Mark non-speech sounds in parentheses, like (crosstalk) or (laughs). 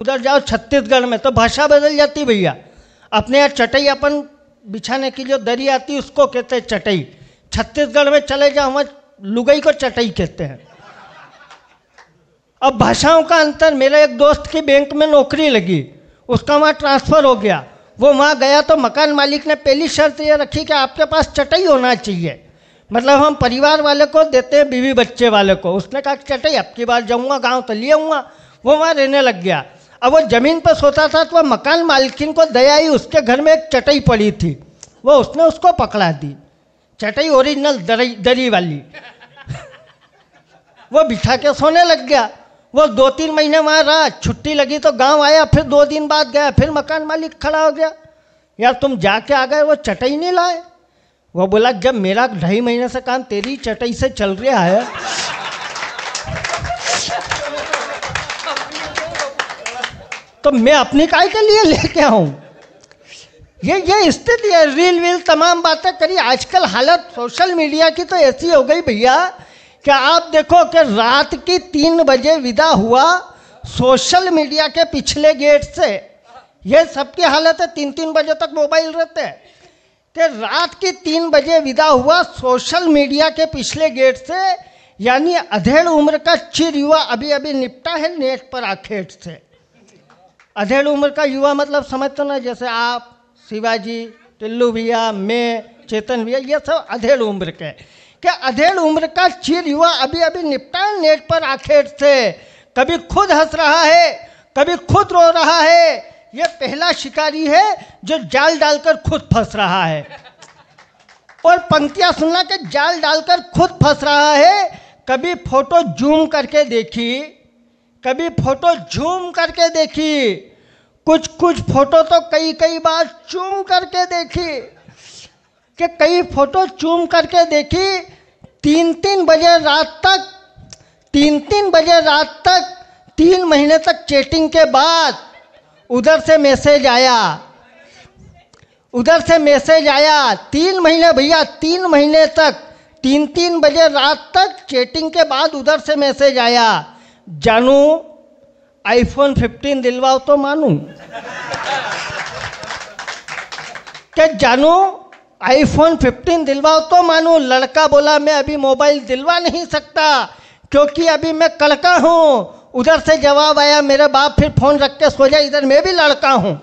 उधर जाओ छत्तीसगढ़ में तो भाषा बदल जाती भैया अपने यहाँ चटई अपन बिछाने की जो दरी आती उसको कहते हैं चटई छत्तीसगढ़ में चले जाओ वहाँ लुगई को चटई कहते हैं अब भाषाओं का अंतर मेरे एक दोस्त की बैंक में नौकरी लगी उसका वहाँ ट्रांसफ़र हो गया वो वहाँ गया तो मकान मालिक ने पहली शर्त ये रखी कि आपके पास चटई होना चाहिए मतलब हम परिवार वाले को देते हैं बीवी बच्चे वाले को उसने कहा चटई आपकी बार जाऊँगा गाँव तो ले वो वहाँ रहने लग गया अब वो ज़मीन पर सोता था तो वह मकान मालकिन को दया ही उसके घर में एक चटई पड़ी थी वो उसने उसको पकड़ा दी चटई ओरिजिनल दरी दरी वाली (laughs) वो बिठा के सोने लग गया वो दो तीन महीने वहाँ रहा छुट्टी लगी तो गांव आया फिर दो दिन बाद गया फिर मकान मालिक खड़ा हो गया यार तुम जाके आ गए वो चटई नहीं लाए वो बोला जब मेरा ढाई महीने से काम तेरी चटई से चल रहा है तो मैं अपनी काय के लिए लेके आऊँ ये ये स्थिति है रील वील तमाम बातें करी आजकल हालत सोशल मीडिया की तो ऐसी हो गई भैया कि आप देखो कि रात की तीन बजे विदा हुआ सोशल मीडिया के पिछले गेट से ये सबकी हालत है तीन तीन बजे तक मोबाइल रहते हैं कि रात की तीन बजे विदा हुआ सोशल मीडिया के पिछले गेट से यानी अधेड़ उम्र का चिर युवा अभी अभी निपटा है नेट पर आखेट से अधेड़ उम्र का युवा मतलब समझते ना जैसे आप शिवाजी टिल्लू भैया मैं चेतन भैया ये सब अधेड़ उम्र के क्या अधेड़ उम्र का चीर युवा अभी अभी निपटान नेट पर आखेट से कभी खुद हंस रहा है कभी खुद रो रहा है ये पहला शिकारी है जो जाल डालकर खुद फंस रहा है और पंक्तियां सुनना के जाल डालकर खुद फंस रहा है कभी फोटो जूम करके देखी कभी फोटो झूम करके देखी कुछ कुछ फोटो तो कई कई बार चूम करके देखी कि कई फोटो चूम करके देखी तीन तीन बजे रात तक तीन तीन बजे रात तक तीन महीने तक चैटिंग के बाद उधर से मैसेज आया उधर से मैसेज आया तीन महीने भैया तीन महीने तक तीन तीन बजे रात तक चैटिंग के बाद उधर से मैसेज आया जानू आईफोन ફિફ્ટીન दिलवाओ तो मानू કે जानू आईफोन 15 दिलवाओ तो मानू लड़का बोला मैं अभी मोबाइल दिलवा नहीं सकता क्योंकि अभी मैं कड़का हूँ उधर से जवाब आया मेरे बाप फिर फ़ोन रख के सो जाए इधर मैं भी लड़का हूँ